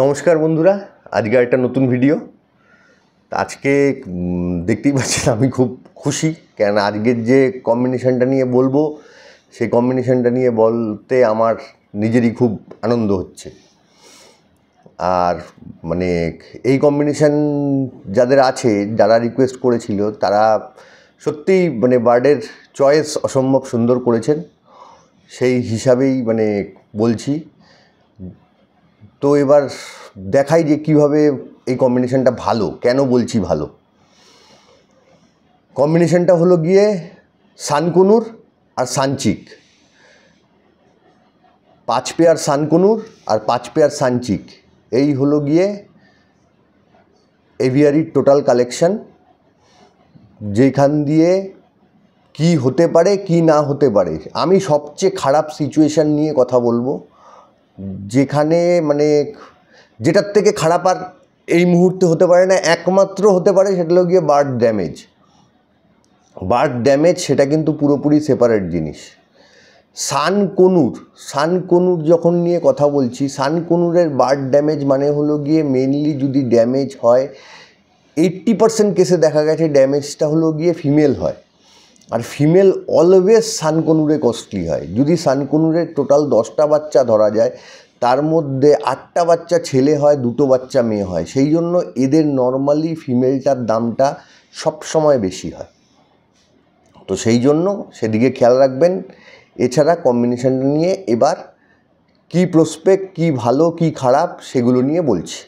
নমস্কার বন্ধুরা আজকে একটা নতুন ভিডিও আজকে দেখতেই পাচ্ছেন আমি খুব খুশি কেন আজকের যে কম্বিনেশানটা নিয়ে বলবো সেই কম্বিনেশানটা নিয়ে বলতে আমার নিজেরই খুব আনন্দ হচ্ছে আর মানে এই কম্বিনেশান যাদের আছে যারা রিকোয়েস্ট করেছিল তারা সত্যিই মানে বার্ডের চয়েস অসম্ভব সুন্দর করেছেন সেই হিসাবেই মানে বলছি তো এবার দেখাই যে কিভাবে এই কম্বিনেশনটা ভালো কেন বলছি ভালো কম্বিনেশনটা হলো গিয়ে সানকুনুর আর সানচিক পাঁচ পেয়ার সানকুনুর আর পাঁচ পেয়ার সানচিক এই হলো গিয়ে এভিয়ারির টোটাল কালেকশান যেখান দিয়ে কি হতে পারে কি না হতে পারে আমি সবচেয়ে খারাপ সিচুয়েশান নিয়ে কথা বলবো যেখানে মানে যেটার থেকে খারাপ আর এই মুহূর্তে হতে পারে না একমাত্র হতে পারে সেটা হলো গিয়ে বার্ড ড্যামেজ বার্ড ড্যামেজ সেটা কিন্তু পুরোপুরি সেপারেট জিনিস সানকনুর সানকনুর যখন নিয়ে কথা বলছি সানকনুরের বার্ড ড্যামেজ মানে হলো গিয়ে মেনলি যদি ড্যামেজ হয় এইট্টি পার্সেন্ট কেসে দেখা গেছে ড্যামেজটা হলো গিয়ে ফিমেল হয় আর ফিমেল অলওয়েজ সানকনুরে কস্টলি হয় যদি সানকনুরে টোটাল দশটা বাচ্চা ধরা যায় তার মধ্যে আটটা বাচ্চা ছেলে হয় দুটো বাচ্চা মেয়ে হয় সেই জন্য এদের নর্মালি ফিমেলটার দামটা সব সময় বেশি হয় তো সেই জন্য সেদিকে খেয়াল রাখবেন এছাড়া কম্বিনেশানটা নিয়ে এবার কি প্রসপেক্ট কি ভালো কি খারাপ সেগুলো নিয়ে বলছি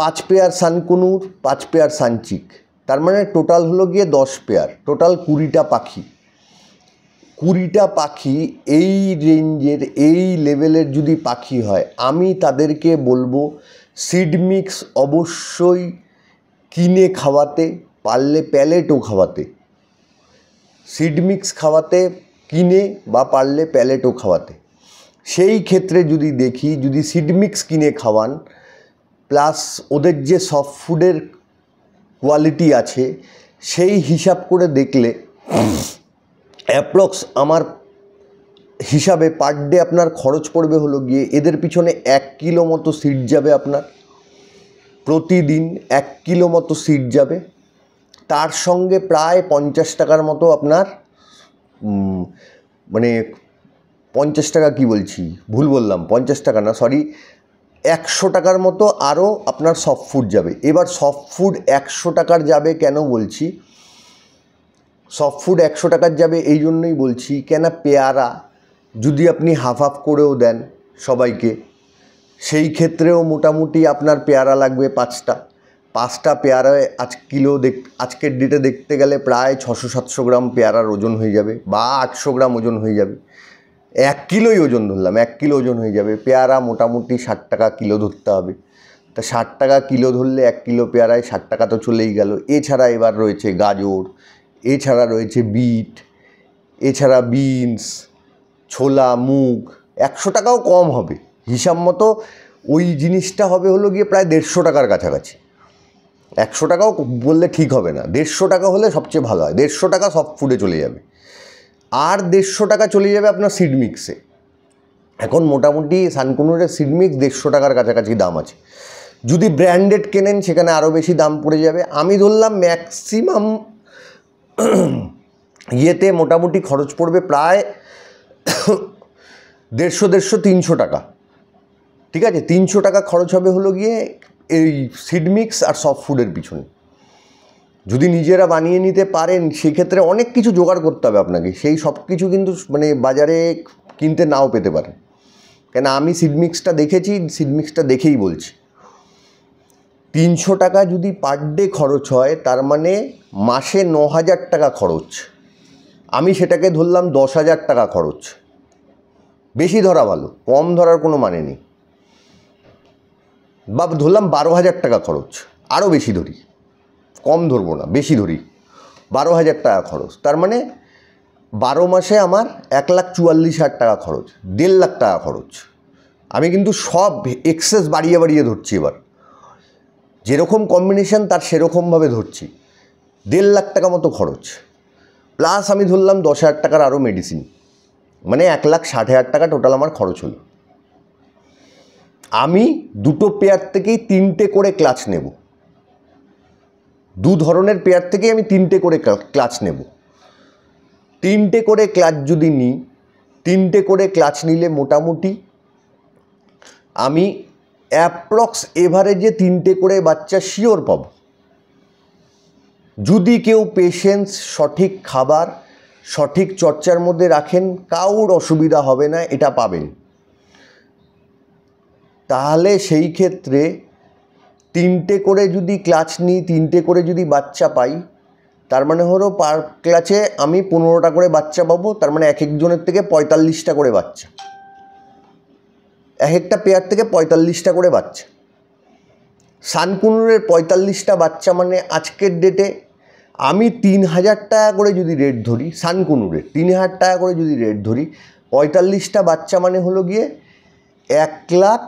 পাঁচ পেয়ার সানকুনুর পাঁচ পেয়ার সানচিক তার মানে টোটাল হলো গিয়ে দশ পেয়ার টোটাল কুড়িটা পাখি কুড়িটা পাখি এই রেঞ্জের এই লেভেলের যদি পাখি হয় আমি তাদেরকে বলবো সিড মিক্স অবশ্যই কিনে খাওয়াতে পারলে প্যালেটও খাওয়াতে সিড মিক্স খাওয়াতে কিনে বা পারলে প্যালেটও খাওয়াতে সেই ক্ষেত্রে যদি দেখি যদি সিড মিক্স কিনে খাওয়ান প্লাস ওদের যে সফট ফুডের কোয়ালিটি আছে সেই হিসাব করে দেখলে অ্যাপ্রক্স আমার হিসাবে পার ডে আপনার খরচ পড়বে হলো গিয়ে এদের পিছনে এক কিলো মতো সিট যাবে আপনার প্রতিদিন এক কিলো মতো সিট যাবে তার সঙ্গে প্রায় পঞ্চাশ টাকার মতো আপনার মানে পঞ্চাশ টাকা কি বলছি ভুল বললাম পঞ্চাশ টাকা না সরি একশো টাকার মতো আরও আপনার সফট ফুড যাবে এবার সফট ফুড একশো টাকার যাবে কেন বলছি সফট ফুড একশো টাকার যাবে এই জন্যই বলছি কেন পেয়ারা যদি আপনি হাফ হাফ করেও দেন সবাইকে সেই ক্ষেত্রেও মোটামুটি আপনার পেয়ারা লাগবে পাঁচটা পাঁচটা পেয়ারায় আজ কিলো দেখ আজকের ডেটে দেখতে গেলে প্রায় ছশো সাতশো গ্রাম পেয়ারার ওজন হয়ে যাবে বা আটশো গ্রাম ওজন হয়ে যাবে এক কিলোই ওজন ধরলাম এক কিলো ওজন হয়ে যাবে পেয়ারা মোটামুটি ষাট টাকা কিলো ধরতে হবে তা ষাট টাকা কিলো ধরলে এক কিলো পেয়ারায় ষাট টাকা তো চলেই গেল এছাড়া এবার রয়েছে গাজর এছাড়া রয়েছে বিট এছাড়া বিনস ছোলা মুগ একশো টাকাও কম হবে হিসাব মতো ওই জিনিসটা হবে হলো গিয়ে প্রায় দেড়শো টাকার কাছাকাছি একশো টাকাও বললে ঠিক হবে না দেড়শো টাকা হলে সবচেয়ে ভালো হয় দেড়শো টাকা সব ফুডে চলে যাবে আর দেড়শো টাকা চলে যাবে আপনার সিড মিক্সে এখন মোটামুটি সানকুনুরের সিড মিক্স দেড়শো টাকার কাছাকাছি দাম আছে যদি ব্র্যান্ডেড কেনেন সেখানে আরও বেশি দাম পড়ে যাবে আমি ধরলাম ম্যাক্সিমাম ইয়েতে মোটামুটি খরচ পড়বে প্রায় দেড়শো দেড়শো তিনশো টাকা ঠিক আছে তিনশো টাকা খরচ হবে হলো গিয়ে এই সিডমিক্স আর সফট ফুডের পিছনে যদি নিজেরা বানিয়ে নিতে পারেন সেক্ষেত্রে অনেক কিছু জোগাড় করতে হবে আপনাকে সেই সব কিছু কিন্তু মানে বাজারে কিনতে নাও পেতে পারেন কেন আমি সিডমিক্সটা দেখেছি সিডমিক্সটা দেখেই বলছি তিনশো টাকা যদি পার ডে খরচ হয় তার মানে মাসে ন হাজার টাকা খরচ আমি সেটাকে ধরলাম দশ হাজার টাকা খরচ বেশি ধরা ভালো কম ধরার কোনো মানে নেই বা ধরলাম বারো হাজার টাকা খরচ আরও বেশি ধরি কম ধরবো না বেশি ধরি বারো হাজার টাকা খরচ তার মানে বারো মাসে আমার এক লাখ চুয়াল্লিশ হাজার টাকা খরচ দেড় লাখ টাকা খরচ আমি কিন্তু সব এক্সেস বাড়িয়ে বাড়িয়ে ধরছি এবার যেরকম কম্বিনেশান তার সেরকমভাবে ধরছি দেড় লাখ টাকা মতো খরচ প্লাস আমি ধরলাম দশ হাজার টাকার আরও মেডিসিন মানে এক লাখ ষাট হাজার টাকা টোটাল আমার খরচ হলো আমি দুটো পেয়ার থেকেই তিনটে করে ক্লাচ নেব দু ধরনের পেয়ার থেকেই আমি তিনটে করে ক্লাচ নেব তিনটে করে ক্লাচ যদি নিই তিনটে করে ক্লাচ নিলে মোটামুটি আমি অ্যাপ্রক্স এভারেজে তিনটে করে বাচ্চা শিওর পাব যদি কেউ পেশেন্স সঠিক খাবার সঠিক চর্চার মধ্যে রাখেন কাউর অসুবিধা হবে না এটা পাবেন তাহলে সেই ক্ষেত্রে তিনটে করে যদি ক্লাচ নিই তিনটে করে যদি বাচ্চা পাই তার মানে হলো পার ক্লাচে আমি পনেরোটা করে বাচ্চা পাবো তার মানে এক একজনের থেকে পঁয়তাল্লিশটা করে বাচ্চা এক একটা পেয়ার থেকে পঁয়তাল্লিশটা করে বাচ্চা সানকুনুরের পঁয়তাল্লিশটা বাচ্চা মানে আজকের ডেটে আমি তিন হাজার টাকা করে যদি রেট ধরি সানকুনুরের তিন হাজার টাকা করে যদি রেট ধরি পঁয়তাল্লিশটা বাচ্চা মানে হলো গিয়ে এক লাখ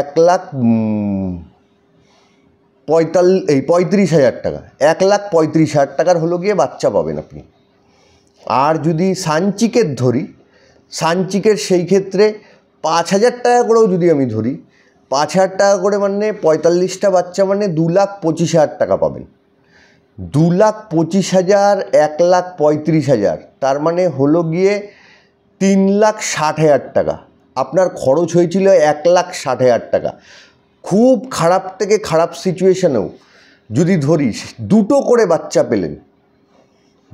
এক লাখ পঁয়তাল এই পঁয়ত্রিশ হাজার টাকা এক লাখ পঁয়ত্রিশ হাজার টাকার হলো গিয়ে বাচ্চা পাবেন আপনি আর যদি সানচিকের ধরি সানচিকের সেই ক্ষেত্রে পাঁচ হাজার টাকা করেও যদি আমি ধরি পাঁচ হাজার টাকা করে মানে পঁয়তাল্লিশটা বাচ্চা মানে দু লাখ পঁচিশ হাজার টাকা পাবেন দু লাখ পঁচিশ হাজার এক লাখ পঁয়ত্রিশ হাজার তার মানে হলো গিয়ে তিন লাখ ষাট হাজার টাকা আপনার খরচ হয়েছিল এক লাখ ষাট হাজার টাকা খুব খারাপ থেকে খারাপ সিচুয়েশানেও যদি ধরি দুটো করে বাচ্চা পেলেন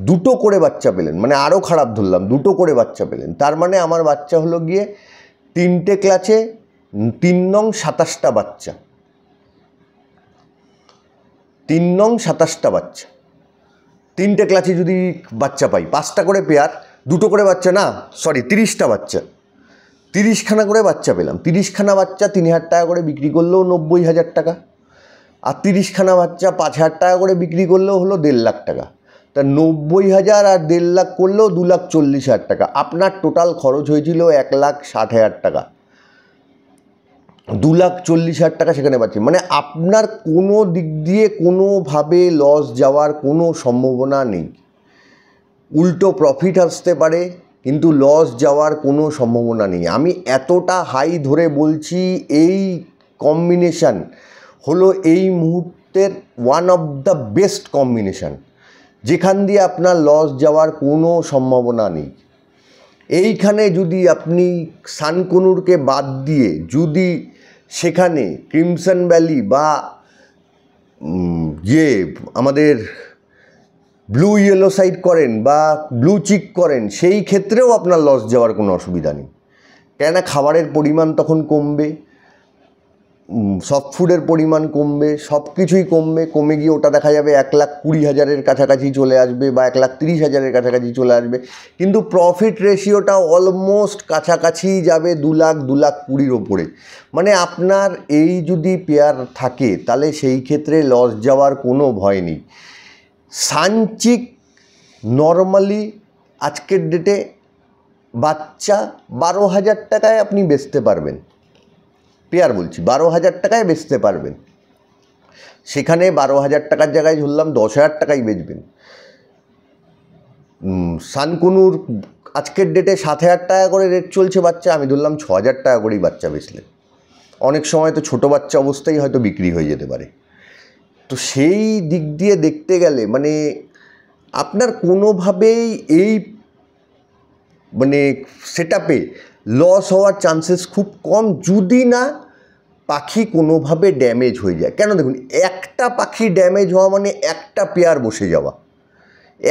দুটো করে বাচ্চা পেলেন মানে আরও খারাপ ধরলাম দুটো করে বাচ্চা পেলেন তার মানে আমার বাচ্চা হলো গিয়ে তিনটে ক্লাসে তিন নং সাতাশটা বাচ্চা তিন নং সাতাশটা বাচ্চা তিনটে ক্লাসে যদি বাচ্চা পাই পাঁচটা করে পেয়ার দুটো করে বাচ্চা না সরি তিরিশটা বাচ্চা তিরিশখানা করে বাচ্চা পেলাম তিরিশখানা বাচ্চা তিন হাজার টাকা করে বিক্রি করলেও নব্বই হাজার টাকা আর তিরিশখানা বাচ্চা পাঁচ হাজার টাকা করে বিক্রি করলেও হলো দেড় লাখ টাকা তা নব্বই হাজার আর দেড় লাখ করলেও দু লাখ চল্লিশ হাজার টাকা আপনার টোটাল খরচ হয়েছিল এক লাখ ষাট হাজার টাকা দু লাখ চল্লিশ হাজার টাকা সেখানে পাচ্ছি মানে আপনার কোনো দিক দিয়ে কোনোভাবে লস যাওয়ার কোনো সম্ভাবনা নেই উল্টো প্রফিট আসতে পারে কিন্তু লস যাওয়ার কোনো সম্ভাবনা নেই আমি এতটা হাই ধরে বলছি এই কম্বিনেশান হলো এই মুহূর্তের one of the best combination যেখান দিয়ে আপনার লস যাওয়ার কোনো সম্ভাবনা নেই এইখানে যদি আপনি সানকনুরকে বাদ দিয়ে যদি সেখানে ক্রিমসন ভ্যালি বা যে আমাদের ব্লু ইয়েলো সাইড করেন বা ব্লু চিক করেন সেই ক্ষেত্রেও আপনার লস যাওয়ার কোনো অসুবিধা নেই কেননা খাবারের পরিমাণ তখন কমবে সফট ফুডের পরিমাণ কমবে সব কিছুই কমবে কমে গিয়ে ওটা দেখা যাবে এক লাখ কুড়ি হাজারের কাছাকাছি চলে আসবে বা এক লাখ তিরিশ হাজারের কাছাকাছি চলে আসবে কিন্তু প্রফিট রেশিওটা অলমোস্ট কাছাকাছি যাবে দু লাখ দু লাখ কুড়ির ওপরে মানে আপনার এই যদি পেয়ার থাকে তাহলে সেই ক্ষেত্রে লস যাওয়ার কোনো ভয় নেই সানচিক নর্মালি আজকের ডেটে বাচ্চা বারো হাজার টাকায় আপনি বেচতে পারবেন পেয়ার বলছি বারো হাজার টাকায় বেচতে পারবেন সেখানে বারো হাজার টাকার জায়গায় ধরলাম দশ হাজার টাকায় বেচবেন সানকুনুর আজকের ডেটে সাত হাজার টাকা করে রেট চলছে বাচ্চা আমি ধরলাম ছ হাজার টাকা করেই বাচ্চা বেচলেন অনেক সময় তো ছোটো বাচ্চা অবস্থায় হয়তো বিক্রি হয়ে যেতে পারে তো সেই দিক দিয়ে দেখতে গেলে মানে আপনার কোনোভাবেই এই মানে সেট আপে লস হওয়ার চান্সেস খুব কম যদি না পাখি কোনোভাবে ড্যামেজ হয়ে যায় কেন দেখুন একটা পাখি ড্যামেজ হওয়া মানে একটা পেয়ার বসে যাওয়া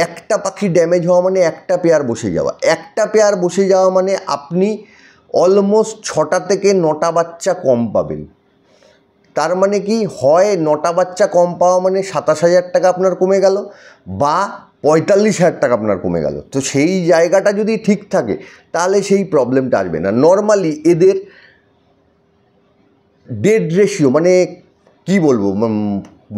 একটা পাখি ড্যামেজ হওয়া মানে একটা পেয়ার বসে যাওয়া একটা পেয়ার বসে যাওয়া মানে আপনি অলমোস্ট ছটা থেকে নটা বাচ্চা কম পাবেন তার মানে কি হয় নটা বাচ্চা কম পাওয়া মানে সাতাশ হাজার টাকা আপনার কমে গেল বা পঁয়তাল্লিশ হাজার টাকা আপনার কমে গেল তো সেই জায়গাটা যদি ঠিক থাকে তাহলে সেই প্রবলেমটা আসবে না নর্মালি এদের ডেড রেশিও মানে কি বলবো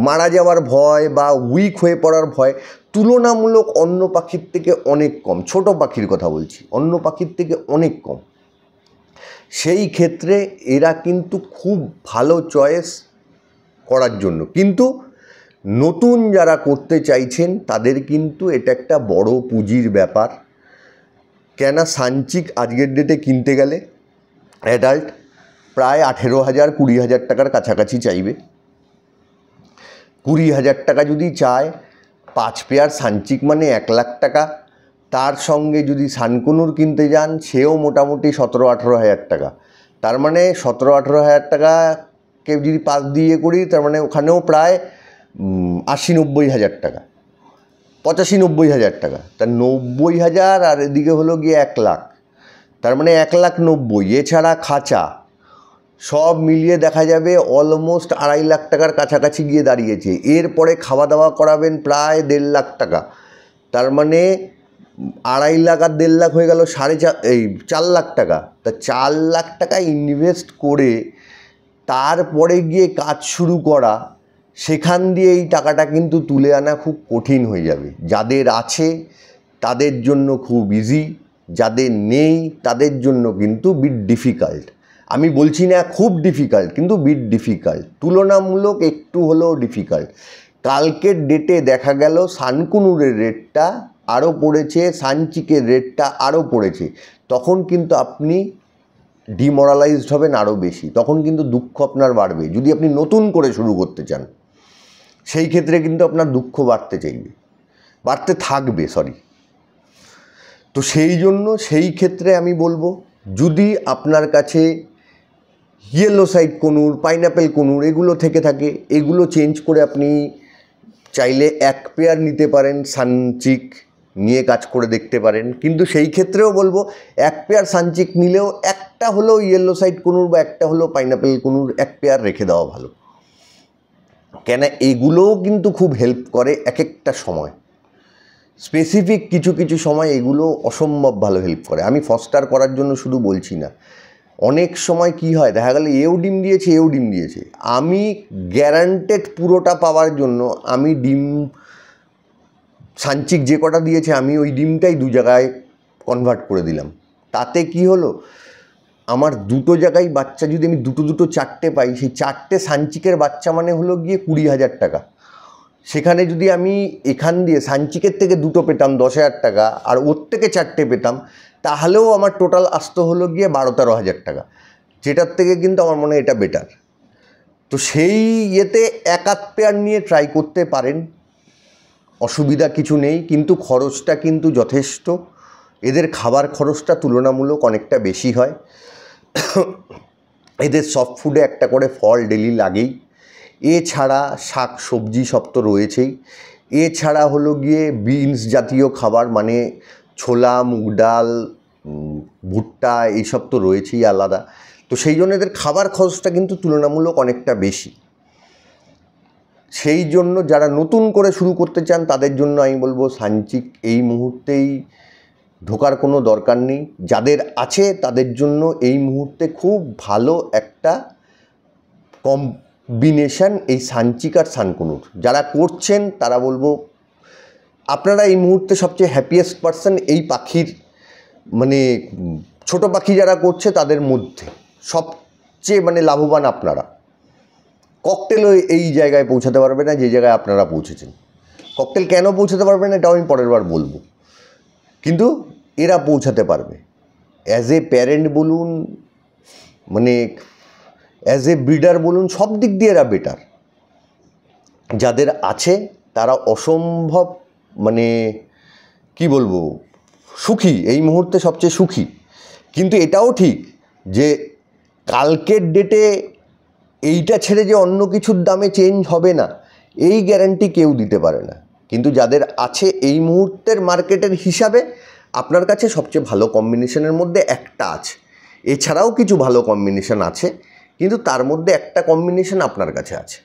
মারা যাওয়ার ভয় বা উইক হয়ে পড়ার ভয় তুলনামূলক অন্য পাখির থেকে অনেক কম ছোট পাখির কথা বলছি অন্য পাখির থেকে অনেক কম সেই ক্ষেত্রে এরা কিন্তু খুব ভালো চয়েস করার জন্য কিন্তু নতুন যারা করতে চাইছেন তাদের কিন্তু এটা একটা বড় পুঁজির ব্যাপার কেন সানচিক আজকের ডেটে কিনতে গেলে অ্যাডাল্ট প্রায় আঠেরো হাজার কুড়ি হাজার টাকার কাছাকাছি চাইবে কুড়ি হাজার টাকা যদি চায় পাঁচ পেয়ার সানচিক মানে এক লাখ টাকা তার সঙ্গে যদি সানকুনুর কিনতে যান সেও মোটামুটি সতেরো আঠেরো হাজার টাকা তার মানে সতেরো আঠেরো হাজার টাকাকে যদি পাঁচ দিয়ে করি তার মানে ওখানেও প্রায় আশি নব্বই হাজার টাকা পঁচাশি নব্বই হাজার টাকা তার নব্বই হাজার আর এদিকে হলো গিয়ে এক লাখ তার মানে এক লাখ নব্বই এছাড়া খাঁচা সব মিলিয়ে দেখা যাবে অলমোস্ট আড়াই লাখ টাকার কাছাকাছি গিয়ে দাঁড়িয়েছে এরপরে খাওয়া দাওয়া করাবেন প্রায় দেড় লাখ টাকা তার মানে আড়াই লাখ আর দেড় লাখ হয়ে গেল সাড়ে চার এই চার লাখ টাকা তা চার লাখ টাকা ইনভেস্ট করে তারপরে গিয়ে কাজ শুরু করা সেখান দিয়ে এই টাকাটা কিন্তু তুলে আনা খুব কঠিন হয়ে যাবে যাদের আছে তাদের জন্য খুব ইজি যাদের নেই তাদের জন্য কিন্তু বিট ডিফিকাল্ট আমি বলছি না খুব ডিফিকাল্ট কিন্তু বিট ডিফিকাল্ট তুলনামূলক একটু হলেও ডিফিকাল্ট কালকের ডেটে দেখা গেল সানকুনুরের রেটটা আরও পড়েছে সানচিকের রেটটা আরও পড়েছে তখন কিন্তু আপনি ডিমোরালাইজড হবেন আরও বেশি তখন কিন্তু দুঃখ আপনার বাড়বে যদি আপনি নতুন করে শুরু করতে চান সেই ক্ষেত্রে কিন্তু আপনার দুঃখ বাড়তে চাইবে বাড়তে থাকবে সরি তো সেই জন্য সেই ক্ষেত্রে আমি বলবো যদি আপনার কাছে yellow side conure pineapple conure এগুলো থেকে থাকে এগুলো চেঞ্জ করে আপনি চাইলে এক পেয়ার নিতে পারেন সানচিক নিয়ে কাজ করে দেখতে পারেন কিন্তু সেই ক্ষেত্রেও বলবো এক পেয়ার সানচিক নিলেও একটা হলো ইয়েলো সাইড কুনুর বা একটা হলো পাইনাপেল কুনুর এক পেয়ার রেখে দেওয়া ভালো কেন এগুলোও কিন্তু খুব হেল্প করে এক একটা সময় স্পেসিফিক কিছু কিছু সময় এগুলো অসম্ভব ভালো হেল্প করে আমি ফস্টার করার জন্য শুধু বলছি না অনেক সময় কি হয় দেখা গেল এও ডিম দিয়েছে এও ডিম দিয়েছে আমি গ্যারান্টেড পুরোটা পাওয়ার জন্য আমি ডিম সাঞ্চিক যে কটা দিয়েছে আমি ওই ডিমটাই দু জায়গায় কনভার্ট করে দিলাম তাতে কি হলো আমার দুটো জায়গায় বাচ্চা যদি আমি দুটো দুটো চারটে পাই সেই চারটে সাঞ্চিকের বাচ্চা মানে হলো গিয়ে কুড়ি হাজার টাকা সেখানে যদি আমি এখান দিয়ে সাঞ্চিকের থেকে দুটো পেতাম দশ হাজার টাকা আর ওর থেকে চারটে পেতাম তাহলেও আমার টোটাল আসতে হলো গিয়ে বারো তেরো হাজার টাকা যেটার থেকে কিন্তু আমার মনে হয় এটা বেটার তো সেই ইয়েতে এক পেয়ার নিয়ে ট্রাই করতে পারেন অসুবিধা কিছু নেই কিন্তু খরচটা কিন্তু যথেষ্ট এদের খাবার খরচটা তুলনামূলক অনেকটা বেশি হয় এদের সফট ফুডে একটা করে ফল ডেলি লাগেই এছাড়া শাক সবজি সব তো রয়েছেই এছাড়া হলো গিয়ে বিনস জাতীয় খাবার মানে ছোলা মুগ ডাল ভুট্টা এইসব তো রয়েছেই আলাদা তো সেই জন্য এদের খাবার খরচটা কিন্তু তুলনামূলক অনেকটা বেশি সেই জন্য যারা নতুন করে শুরু করতে চান তাদের জন্য আমি বলবো সাঞ্চিক এই মুহূর্তেই ঢোকার কোনো দরকার নেই যাদের আছে তাদের জন্য এই মুহূর্তে খুব ভালো একটা কম্বিনেশান এই সাঞ্চিক আর সানকুনুর যারা করছেন তারা বলবো আপনারা এই মুহূর্তে সবচেয়ে হ্যাপিয়েস্ট পারসন এই পাখির মানে ছোট পাখি যারা করছে তাদের মধ্যে সবচেয়ে মানে লাভবান আপনারা ককটেলও এই জায়গায় পৌঁছাতে পারবে না যে জায়গায় আপনারা পৌঁছেছেন ককটেল কেন পৌঁছাতে পারবে না এটাও আমি পরের বার বলবো কিন্তু এরা পৌঁছাতে পারবে অ্যাজ এ প্যারেন্ট বলুন মানে অ্যাজ এ ব্রিডার বলুন সব দিক দিয়ে এরা বেটার যাদের আছে তারা অসম্ভব মানে কি বলবো সুখী এই মুহূর্তে সবচেয়ে সুখী কিন্তু এটাও ঠিক যে কালকের ডেটে এইটা ছেড়ে যে অন্য কিছুর দামে চেঞ্জ হবে না এই গ্যারান্টি কেউ দিতে পারে না কিন্তু যাদের আছে এই মুহূর্তের মার্কেটের হিসাবে আপনার কাছে সবচেয়ে ভালো কম্বিনেশনের মধ্যে একটা আছে এছাড়াও কিছু ভালো কম্বিনেশন আছে কিন্তু তার মধ্যে একটা কম্বিনেশন আপনার কাছে আছে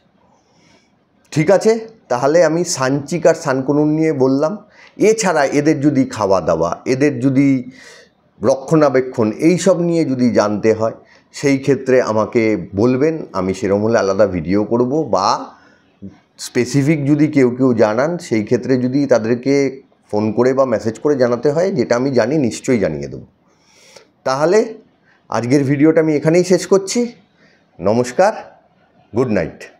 ঠিক আছে তাহলে আমি সানচিক আর সানকনুন নিয়ে বললাম এছাড়া এদের যদি খাওয়া দাওয়া এদের যদি রক্ষণাবেক্ষণ এইসব নিয়ে যদি জানতে হয় সেই ক্ষেত্রে আমাকে বলবেন আমি সেরম হলে আলাদা ভিডিও করব বা স্পেসিফিক যদি কেউ কেউ জানান সেই ক্ষেত্রে যদি তাদেরকে ফোন করে বা মেসেজ করে জানাতে হয় যেটা আমি জানি নিশ্চয়ই জানিয়ে দেব তাহলে আজকের ভিডিওটা আমি এখানেই শেষ করছি নমস্কার গুড নাইট